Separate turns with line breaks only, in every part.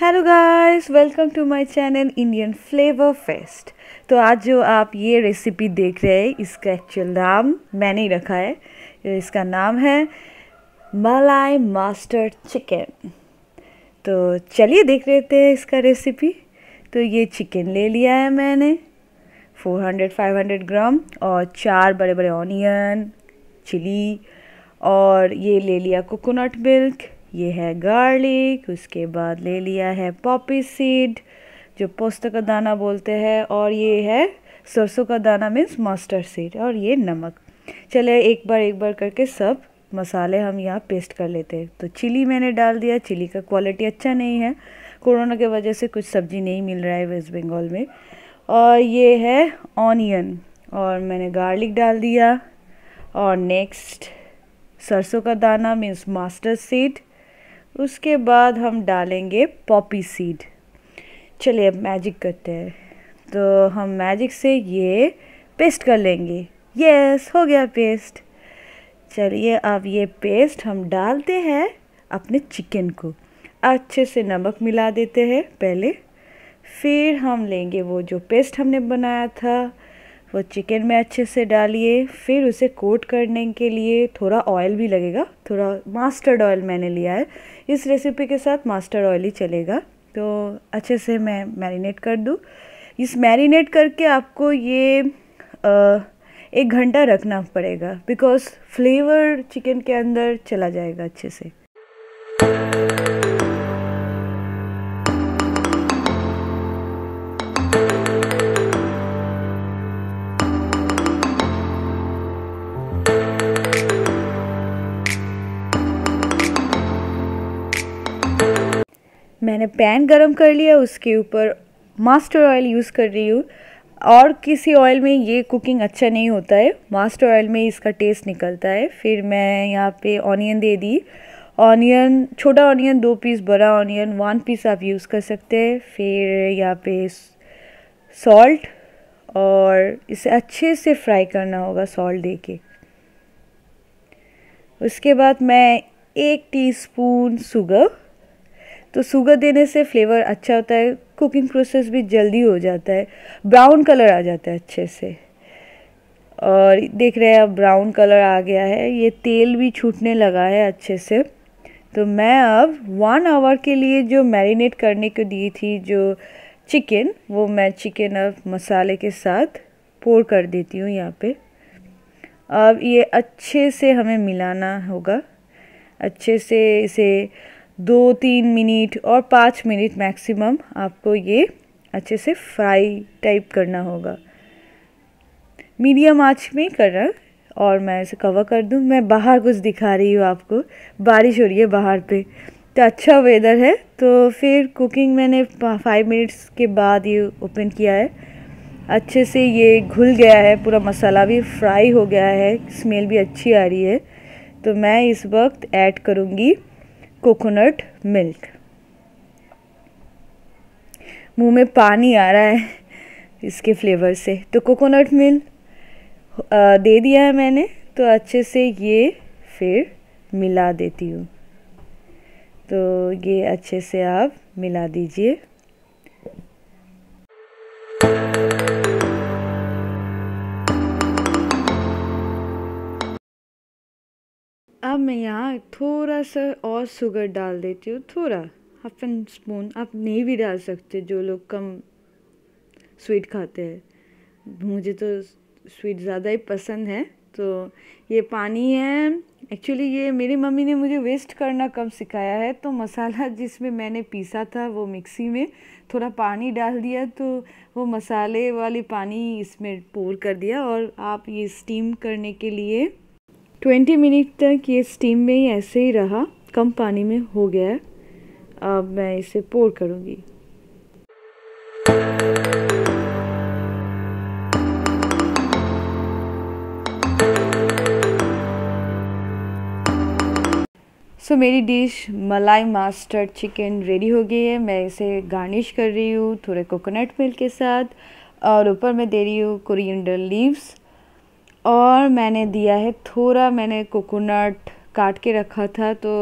hello guys welcome to my channel Indian Flavour Fest तो आज जो आप ये रेसिपी देख रहे हैं इसका एक्चुअल नाम मैंने ही रखा है इसका नाम है मलाई मास्टर चिकन तो चलिए देख लेते हैं इसका रेसिपी तो ये चिकन ले लिया है मैंने 400-500 ग्राम और चार बड़े बड़े ऑनियन चिली और ये ले लिया कोकोनट मिल्क ये है गार्लिक उसके बाद ले लिया है पॉपी सीड जो पोस्त का दाना बोलते हैं और ये है सरसों का दाना मीन्स मस्टर्ड सीड और ये नमक चले एक बार एक बार करके सब मसाले हम यहाँ पेस्ट कर लेते हैं तो चिली मैंने डाल दिया चिली का क्वालिटी अच्छा नहीं है कोरोना के वजह से कुछ सब्ज़ी नहीं मिल रहा है वेस्ट बंगाल में और ये है ऑनियन और मैंने गार्लिक डाल दिया और नेक्स्ट सरसों का दाना मीन्स मास्टर सीड उसके बाद हम डालेंगे पॉपी सीड चलिए अब मैजिक करते हैं तो हम मैजिक से ये पेस्ट कर लेंगे यस हो गया पेस्ट चलिए अब ये पेस्ट हम डालते हैं अपने चिकन को अच्छे से नमक मिला देते हैं पहले फिर हम लेंगे वो जो पेस्ट हमने बनाया था वो चिकन में अच्छे से डालिए फिर उसे कोट करने के लिए थोड़ा ऑयल भी लगेगा थोड़ा मास्टर्ड ऑयल मैंने लिया है इस रेसिपी के साथ मास्टर्ड ऑयल ही चलेगा तो अच्छे से मैं मैरिनेट कर दूँ इस मैरिनेट करके आपको ये आ, एक घंटा रखना पड़ेगा बिकॉज़ फ्लेवर चिकन के अंदर चला जाएगा अच्छे से मैंने पैन गरम कर लिया उसके ऊपर मास्टर ऑयल यूज़ कर रही हूँ और किसी ऑयल में ये कुकिंग अच्छा नहीं होता है मास्टर ऑयल में इसका टेस्ट निकलता है फिर मैं यहाँ पे ऑनियन दे दी ऑनियन छोटा ऑनियन दो पीस बड़ा ऑनियन वन पीस आप यूज़ कर सकते हैं फिर यहाँ पे सॉल्ट और इसे अच्छे से फ्राई करना होगा सॉल्ट दे के उसके बाद मैं एक टीस्पून सुगर तो सुगर देने से फ्लेवर अच्छा होता है कुकिंग प्रोसेस भी जल्दी हो जाता है ब्राउन कलर आ जाता है अच्छे से और देख रहे हैं अब ब्राउन कलर आ गया है ये तेल भी छूटने लगा है अच्छे से तो मैं अब वन आवर के लिए जो मैरिनेट करने को दी थी जो चिकन वो मैं चिकन अब मसाले के साथ पोर कर देती हूँ यहाँ पे अब ये अच्छे से हमें मिलाना होगा अच्छे से इसे दो तीन मिनट और पाँच मिनट मैक्सिमम आपको ये अच्छे से फ्राई टाइप करना होगा मीडियम आँच में करना और मैं इसे कवर कर दूँ मैं बाहर कुछ दिखा रही हूँ आपको बारिश हो रही है बाहर पे तो अच्छा वेदर है तो फिर कुकिंग मैंने फाइव मिनट्स के बाद ये ओपन किया है अच्छे से ये घुल गया है पूरा मसाला भी फ्राई हो गया है स्मेल भी अच्छी आ रही है तो मैं इस वक्त ऐड करूँगी कोकोनट मिल्क मुंह में पानी आ रहा है इसके फ्लेवर से तो कोकोनट मिल्क दे दिया है मैंने तो अच्छे से ये फिर मिला देती हूँ तो ये अच्छे से आप मिला दीजिए अब मैं यहाँ थोड़ा सा और शुगर डाल देती हूँ थोड़ा हाफ एन स्पून आप नहीं भी डाल सकते जो लोग कम स्वीट खाते हैं मुझे तो स्वीट ज़्यादा ही पसंद है तो ये पानी है एक्चुअली ये मेरी मम्मी ने मुझे वेस्ट करना कम सिखाया है तो मसाला जिसमें मैंने पीसा था वो मिक्सी में थोड़ा पानी डाल दिया तो वो मसाले वाली पानी इसमें पोर कर दिया और आप ये स्टीम करने के लिए ट्वेंटी मिनट तक ये स्टीम में ही ऐसे ही रहा कम पानी में हो गया अब मैं इसे पोर करूँगी सो so, मेरी dish malai mustard chicken ready हो गई है मैं इसे गार्निश कर रही हूँ थोड़े कोकोनट मिल्क के साथ और ऊपर मैं दे रही हूँ कोरिएंडर लीव्स और मैंने दिया है थोड़ा मैंने कोकोनट काट के रखा था तो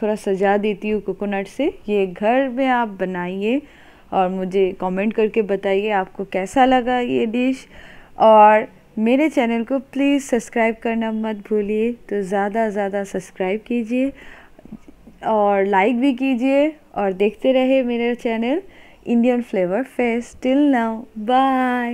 थोड़ा सजा देती हूँ कोकोनट से ये घर में आप बनाइए और मुझे कमेंट करके बताइए आपको कैसा लगा ये डिश और मेरे चैनल को प्लीज़ सब्सक्राइब करना मत भूलिए तो ज़्यादा ज़्यादा सब्सक्राइब कीजिए और लाइक भी कीजिए और देखते रहे मेरा channel Indian Flavour Fest till now bye